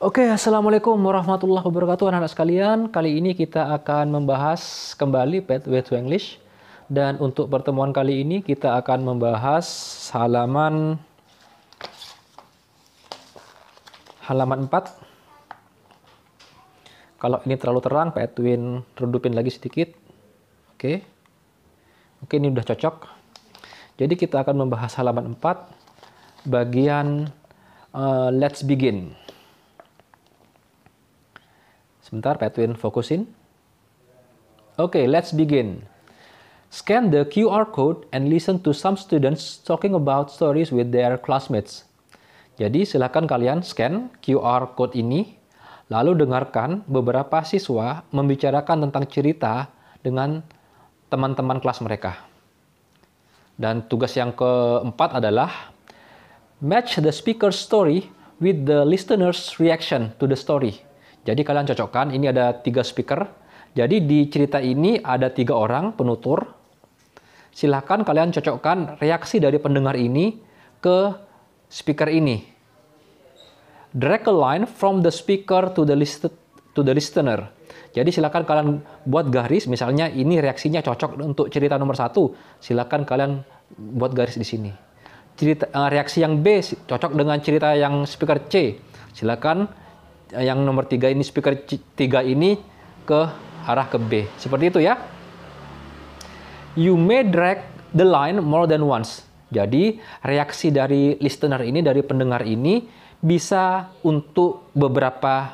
Oke, okay, Assalamualaikum warahmatullahi wabarakatuh anak-anak sekalian. Kali ini kita akan membahas kembali Pathway to English. Dan untuk pertemuan kali ini kita akan membahas halaman halaman 4. Kalau ini terlalu terang, Pak Edwin redupin lagi sedikit. Oke. Okay. Oke, okay, ini udah cocok. Jadi kita akan membahas halaman 4 bagian uh, let's begin. Sebentar, Petwin fokusin. Oke, okay, let's begin. Scan the QR code and listen to some students talking about stories with their classmates. Jadi silakan kalian scan QR code ini, lalu dengarkan beberapa siswa membicarakan tentang cerita dengan teman-teman kelas mereka. Dan tugas yang keempat adalah match the speaker's story with the listener's reaction to the story. Jadi kalian cocokkan, ini ada tiga speaker. Jadi di cerita ini ada tiga orang penutur. Silahkan kalian cocokkan reaksi dari pendengar ini ke speaker ini. Drag a line from the speaker to the list to the listener. Jadi silahkan kalian buat garis, misalnya ini reaksinya cocok untuk cerita nomor satu, Silahkan kalian buat garis di sini. Cerita, eh, reaksi yang B cocok dengan cerita yang speaker C, silakan Eh, yang nomor tiga ini speaker tiga ini ke arah ke B. Seperti itu ya. You may drag the line more than once. Jadi reaksi dari listener ini, dari pendengar ini bisa untuk beberapa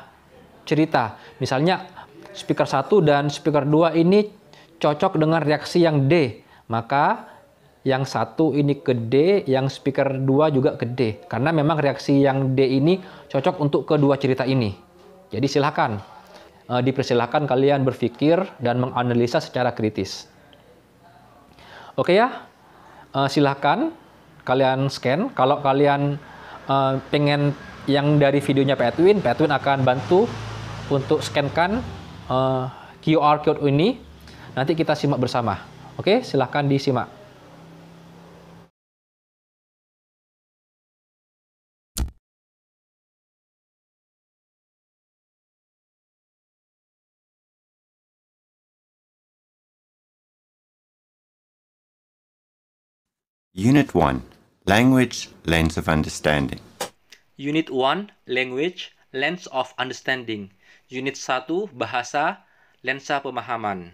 cerita. Misalnya speaker satu dan speaker dua ini cocok dengan reaksi yang D. Maka yang satu ini ke D, yang speaker dua juga ke D. Karena memang reaksi yang D ini cocok untuk kedua cerita ini. Jadi silahkan, uh, eh, dipersilahkan kalian berpikir dan menganalisa secara kritis. Oke ya, uh, eh, silahkan kalian scan. Kalau kalian uh, pengen yang dari videonya Pak Edwin, Pak Edwin akan bantu untuk scankan uh, QR code ini. Nanti kita simak bersama. Oke, silahkan disimak. Unit 1 Language Lens of Understanding Unit 1 Language Lens of Understanding Unit 1 Bahasa Lensa Pemahaman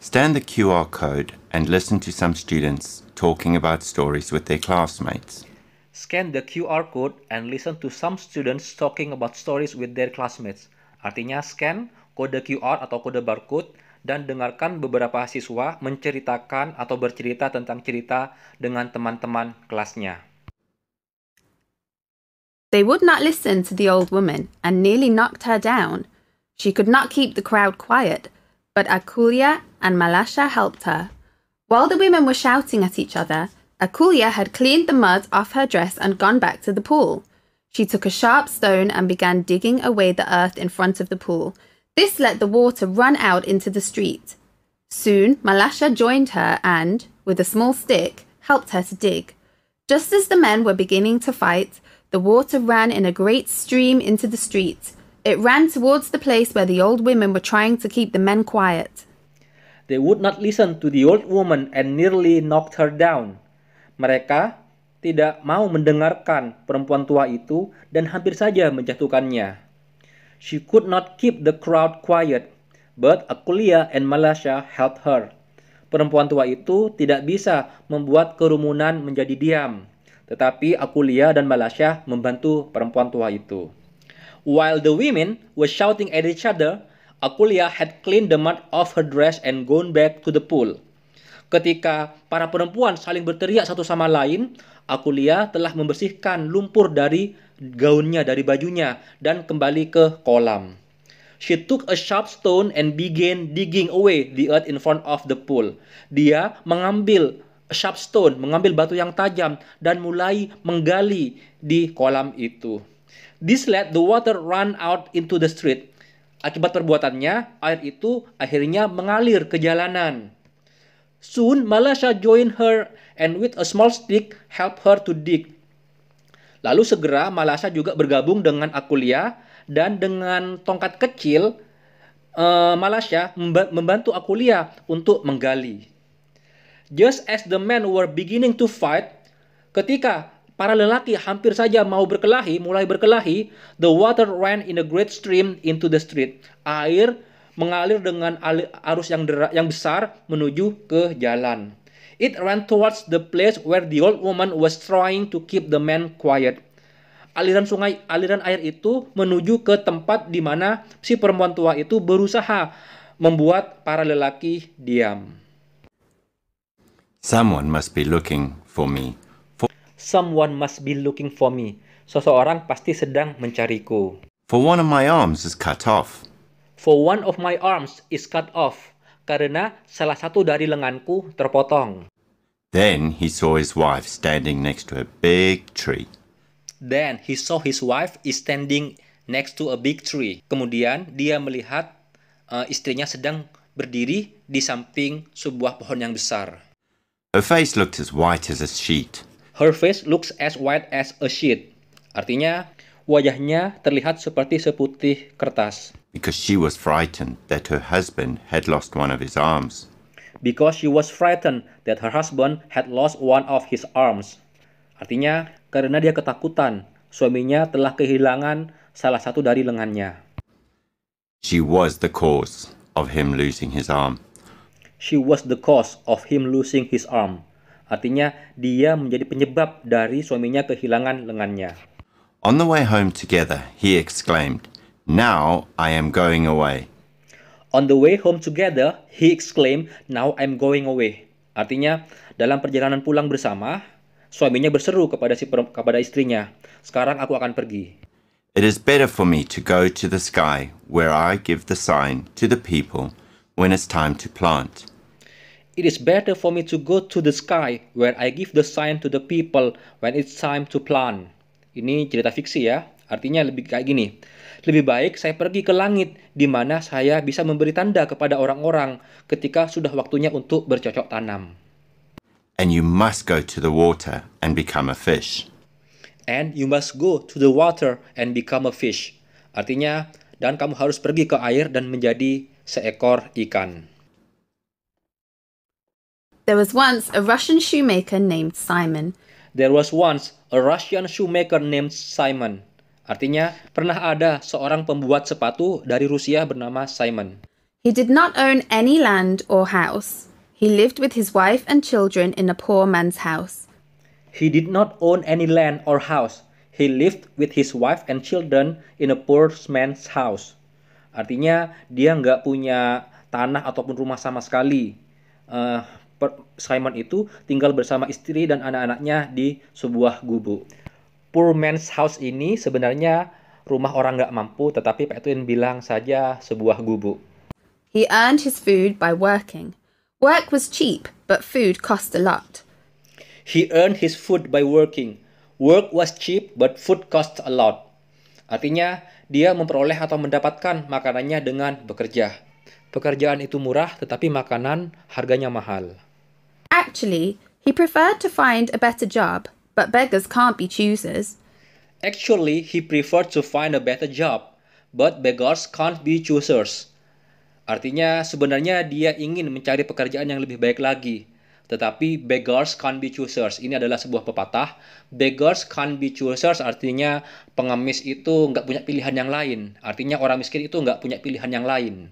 Stand the QR code and listen to some students talking about stories with their classmates. Scan the QR code and listen to some students talking about stories with their classmates. Artinya scan kode QR atau kode barcode dan dengarkan beberapa siswa menceritakan atau bercerita tentang cerita dengan teman-teman kelasnya. They would not listen to the old woman and nearly knocked her down. She could not keep the crowd quiet, but Akulia and Malasha helped her. While the women were shouting at each other, Akulia had cleaned the mud off her dress and gone back to the pool. She took a sharp stone and began digging away the earth in front of the pool, this let the water run out into the street. Soon Malasha joined her and, with a small stick, helped her to dig. Just as the men were beginning to fight, the water ran in a great stream into the street. It ran towards the place where the old women were trying to keep the men quiet. They would not listen to the old woman and nearly knocked her down. Mereka tidak mau mendengarkan perempuan tua itu dan hampir saja menjatuhkannya. She could not keep the crowd quiet, but Akulia and Malasha helped her. Perempuan tua itu tidak bisa membuat kerumunan menjadi diam, tetapi Akulia dan Malasya membantu perempuan tua itu. While the women were shouting at each other, Akulia had cleaned the mud off her dress and gone back to the pool. Ketika para perempuan saling berteriak satu sama lain, Akulia telah membersihkan lumpur dari gaunnya, dari bajunya, dan kembali ke kolam. She took a sharp stone and began digging away the earth in front of the pool. Dia mengambil sharp stone, mengambil batu yang tajam, dan mulai menggali di kolam itu. This let the water run out into the street. Akibat perbuatannya, air itu akhirnya mengalir ke jalanan. Soon, Malasha joined her and with a small stick helped her to dig. Lalu segera Malasa juga bergabung dengan Akulia dan dengan tongkat kecil uh, Malasa membantu Akulia untuk menggali. Just as the men were beginning to fight, ketika para lelaki hampir saja mau berkelahi, mulai berkelahi, the water ran in a great stream into the street. Air mengalir dengan arus yang yang besar menuju ke jalan. It ran towards the place where the old woman was trying to keep the man quiet. Aliran sungai, aliran air itu menuju ke tempat di mana si perempuan tua itu berusaha membuat para lelaki diam. Someone must be looking for me. For Someone must be looking for me. Seseorang pasti sedang mencariku. For one of my arms is cut off. For one of my arms is cut off karena salah satu dari lenganku terpotong. Then he saw his wife standing next to a big tree. Then he saw his wife is standing next to a big tree. Kemudian dia melihat uh, istrinya sedang berdiri di samping sebuah pohon yang besar. Her face looked as white as a sheet. Her face looks as white as a sheet. Artinya, Wajahnya terlihat seperti seputih kertas. Because she was frightened that her husband had lost one of his arms. Because she was frightened that her husband had lost one of his arms. Artinya, karena dia ketakutan, suaminya telah kehilangan salah satu dari lengannya. She was the cause of him losing his arm. She was the cause of him losing his arm. Artinya, dia menjadi penyebab dari suaminya kehilangan lengannya. On the way home together, he exclaimed, Now I am going away. On the way home together, he exclaimed, Now I'm going away. Artinya, dalam perjalanan pulang bersama, suaminya berseru kepada si kepada istrinya, Sekarang aku akan pergi. It is better for me to go to the sky where I give the sign to the people when it's time to plant. It is better for me to go to the sky where I give the sign to the people when it's time to plant. Ini cerita fiksi ya, artinya lebih kayak gini. Lebih baik saya pergi ke langit, di mana saya bisa memberi tanda kepada orang-orang ketika sudah waktunya untuk bercocok tanam. And you must go to the water and become a fish. And you must go to the water and become a fish. Artinya, dan kamu harus pergi ke air dan menjadi seekor ikan. There was once a Russian shoemaker named Simon There was once a Russian shoemaker named Simon. Artinya, pernah ada seorang pembuat sepatu dari Rusia bernama Simon. He did not own any land or house. He lived with his wife and children in a poor man's house. He did not own any land or house. He lived with his wife and children in a poor man's house. Artinya, dia nggak punya tanah ataupun rumah sama sekali. Uh, Simon itu tinggal bersama istri dan anak-anaknya di sebuah gubuk. Poor man's house ini sebenarnya rumah orang nggak mampu, tetapi Pak Twin bilang saja sebuah gubuk. He earned his food by working. Work was cheap, but food cost a lot. He earned his food by working. Work was cheap, but food cost a lot. Artinya, dia memperoleh atau mendapatkan makanannya dengan bekerja. Pekerjaan itu murah, tetapi makanan harganya mahal. Actually, he preferred to find a better job, but beggars can't be choosers. Actually, he preferred to find a better job, but beggars can't be choosers. Artinya, sebenarnya dia ingin mencari pekerjaan yang lebih baik lagi. Tetapi beggars can't be choosers. Ini adalah sebuah pepatah. Beggars can't be choosers artinya pengemis itu nggak punya pilihan yang lain. Artinya orang miskin itu nggak punya pilihan yang lain.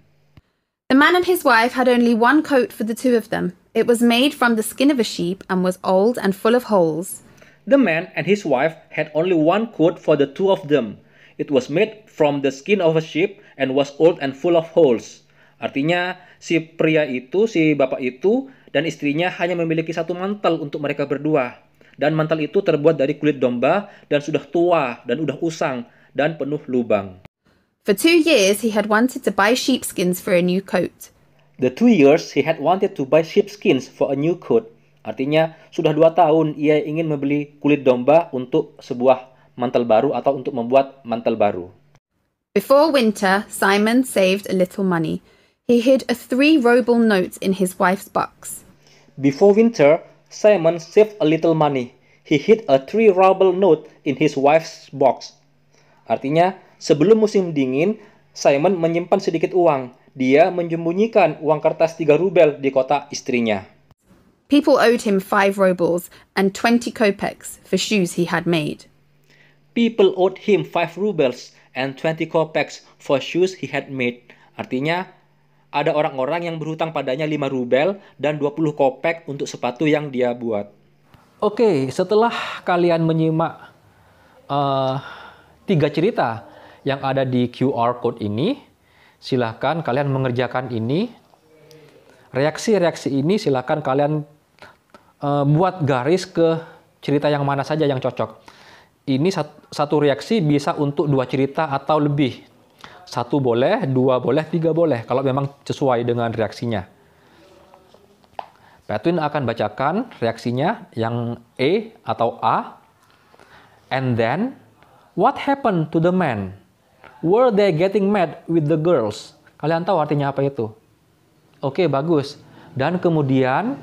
The man and his wife had only one coat for the two of them, it was made from the skin of a sheep and was old and full of holes. The man and his wife had only one coat for the two of them. It was made from the skin of a sheep and was old and full of holes. Artinya, si pria itu, si bapak itu, dan istrinya hanya memiliki satu mantel untuk mereka berdua. Dan mantel itu terbuat dari kulit domba dan sudah tua dan sudah usang dan penuh lubang. For two years, he had wanted to buy sheepskins for a new coat. The two years he had wanted to buy sheepskins for a new coat. Artinya, sudah dua tahun ia ingin membeli kulit domba untuk sebuah mantel baru atau untuk membuat mantel baru. Before winter, Simon saved a little money. He hid a three roble note in his wife's box. Before winter, Simon saved a little money. He hid a three roble note in his wife's box. Artinya, sebelum musim dingin, Simon menyimpan sedikit uang dia menyembunyikan uang kertas 3 rubel di kota istrinya. People owed him 5 rubles and 20 kopecks for shoes he had made. People owed him 5 rubles and 20 kopecks for shoes he had made. Artinya, ada orang-orang yang berhutang padanya 5 rubel dan 20 kopek untuk sepatu yang dia buat. Oke, setelah kalian menyimak uh, tiga cerita yang ada di QR code ini, silahkan kalian mengerjakan ini. Reaksi-reaksi ini silahkan kalian uh, buat garis ke cerita yang mana saja yang cocok. Ini satu reaksi bisa untuk dua cerita atau lebih. Satu boleh, dua boleh, tiga boleh, kalau memang sesuai dengan reaksinya. Petwin akan bacakan reaksinya yang E atau A. And then, what happened to the man? were they getting mad with the girls? Kalian tahu artinya apa itu? Oke, okay, bagus. Dan kemudian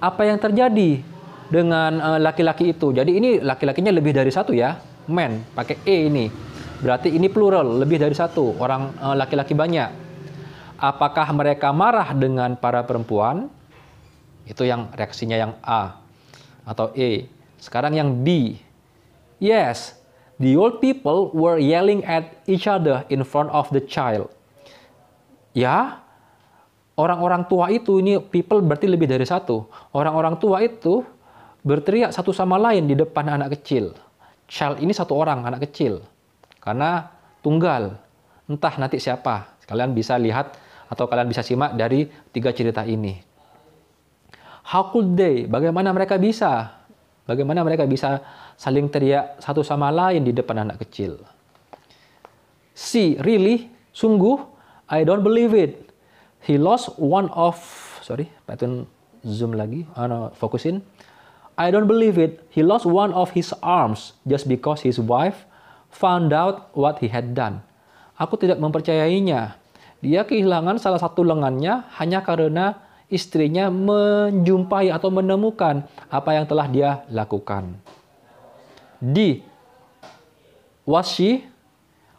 apa yang terjadi dengan eh, laki-laki uh, itu? Jadi ini laki-lakinya lebih dari satu ya, men pakai e ini. Berarti ini plural, lebih dari satu orang eh, laki-laki uh, banyak. Apakah mereka marah dengan para perempuan? Itu yang reaksinya yang a atau e. Sekarang yang b. Yes, The old people were yelling at each other in front of the child. Ya, orang-orang tua itu ini people berarti lebih dari satu. Orang-orang tua itu berteriak satu sama lain di depan anak kecil. Child ini satu orang anak kecil karena tunggal. Entah nanti siapa. Kalian bisa lihat atau kalian bisa simak dari tiga cerita ini. How could they? Bagaimana mereka bisa? Bagaimana mereka bisa saling teriak satu sama lain di depan anak kecil? See, really, sungguh, I don't believe it. He lost one of, sorry, pattern zoom lagi, Oh, no, fokusin. I don't believe it. He lost one of his arms just because his wife found out what he had done. Aku tidak mempercayainya. Dia kehilangan salah satu lengannya hanya karena istrinya menjumpai atau menemukan apa yang telah dia lakukan. D. Was she?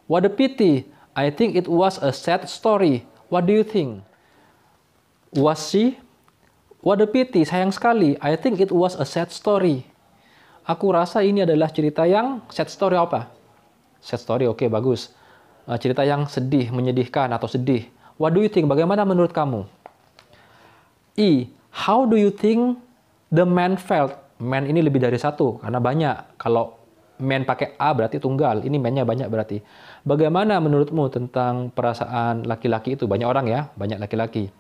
What a pity. I think it was a sad story. What do you think? Was she? What a pity. Sayang sekali. I think it was a sad story. Aku rasa ini adalah cerita yang sad story apa? Sad story, oke okay, bagus. Eh, cerita yang sedih, menyedihkan atau sedih. What do you think? Bagaimana menurut kamu? E. How do you think the man felt? Man ini lebih dari satu, karena banyak. Kalau man pakai A berarti tunggal. Ini mannya banyak berarti. Bagaimana menurutmu tentang perasaan laki-laki itu? Banyak orang ya, banyak laki-laki.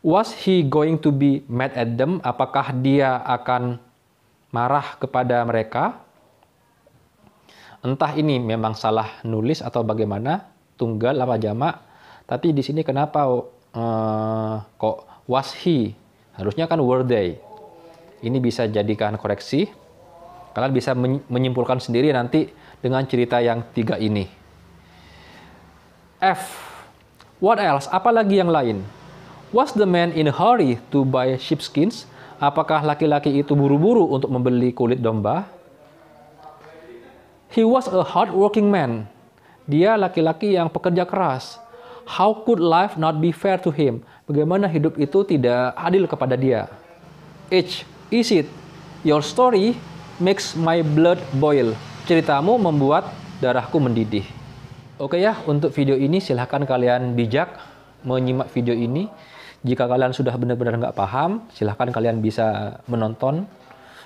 Was he going to be mad at them? Apakah dia akan marah kepada mereka? Entah ini memang salah nulis atau bagaimana, tunggal apa jamak. Tapi di sini kenapa Eh, kok was he harusnya kan were they ini bisa jadikan koreksi kalian bisa menyimpulkan sendiri nanti dengan cerita yang tiga ini F what else apa lagi yang lain was the man in a hurry to buy sheepskins apakah laki-laki itu buru-buru untuk membeli kulit domba he was a hardworking man dia laki-laki yang pekerja keras how could life not be fair to him? Bagaimana hidup itu tidak adil kepada dia? H. Is it? Your story makes my blood boil. Ceritamu membuat darahku mendidih. Oke ya, untuk video ini silahkan kalian bijak menyimak video ini. Jika kalian sudah benar-benar nggak paham, silahkan kalian bisa menonton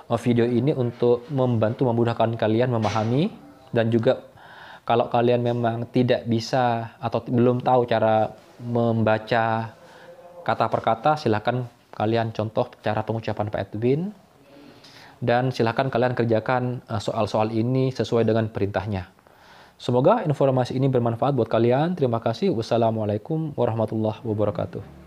uh, video ini untuk membantu memudahkan kalian memahami dan juga kalau kalian memang tidak bisa atau belum tahu cara membaca kata per kata, silahkan kalian contoh cara pengucapan Pak Edwin. Dan silahkan kalian kerjakan eh, soal-soal ini sesuai dengan perintahnya. Semoga informasi ini bermanfaat buat kalian. Terima kasih. Wassalamualaikum warahmatullahi wabarakatuh.